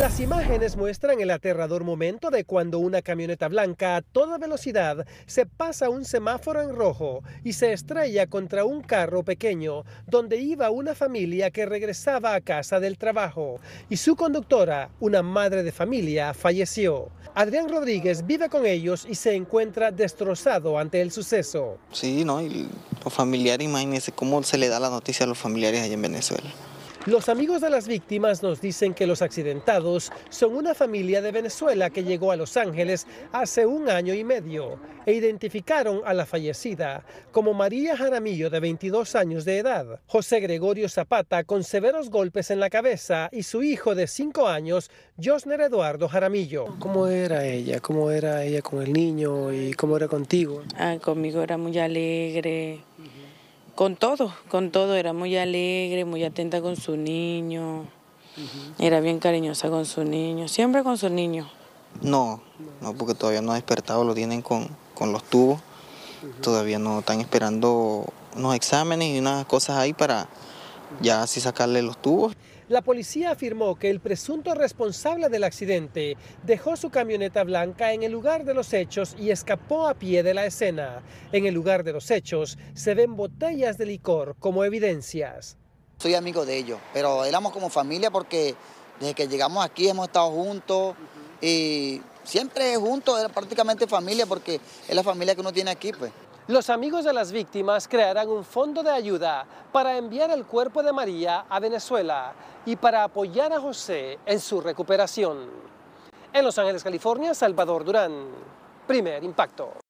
Las imágenes muestran el aterrador momento de cuando una camioneta blanca a toda velocidad se pasa un semáforo en rojo y se estrella contra un carro pequeño donde iba una familia que regresaba a casa del trabajo y su conductora, una madre de familia, falleció. Adrián Rodríguez vive con ellos y se encuentra destrozado ante el suceso. Sí, no, y los familiares, imagínense cómo se le da la noticia a los familiares allá en Venezuela. Los amigos de las víctimas nos dicen que los accidentados son una familia de Venezuela que llegó a Los Ángeles hace un año y medio e identificaron a la fallecida como María Jaramillo de 22 años de edad, José Gregorio Zapata con severos golpes en la cabeza y su hijo de 5 años, Josner Eduardo Jaramillo. ¿Cómo era ella? ¿Cómo era ella con el niño y cómo era contigo? Ah, conmigo era muy alegre con todo, con todo. Era muy alegre, muy atenta con su niño. Era bien cariñosa con su niño, siempre con su niño. No, no, porque todavía no ha despertado, lo tienen con, los tubos. Todavía no están esperando unos exámenes y unas cosas ahí para ya así sacarle los tubos. La policía afirmó que el presunto responsable del accidente dejó su camioneta blanca en el lugar de los hechos y escapó a pie de la escena. En el lugar de los hechos se ven botellas de licor como evidencias. Soy amigo de ellos, pero éramos como familia porque desde que llegamos aquí hemos estado juntos y siempre juntos, era prácticamente familia, porque es la familia que uno tiene aquí, pues. Los amigos de las víctimas crearán un fondo de ayuda para enviar el cuerpo de María a Venezuela y para apoyar a José en su recuperación. En Los Ángeles, California, Salvador Durán. Primer impacto.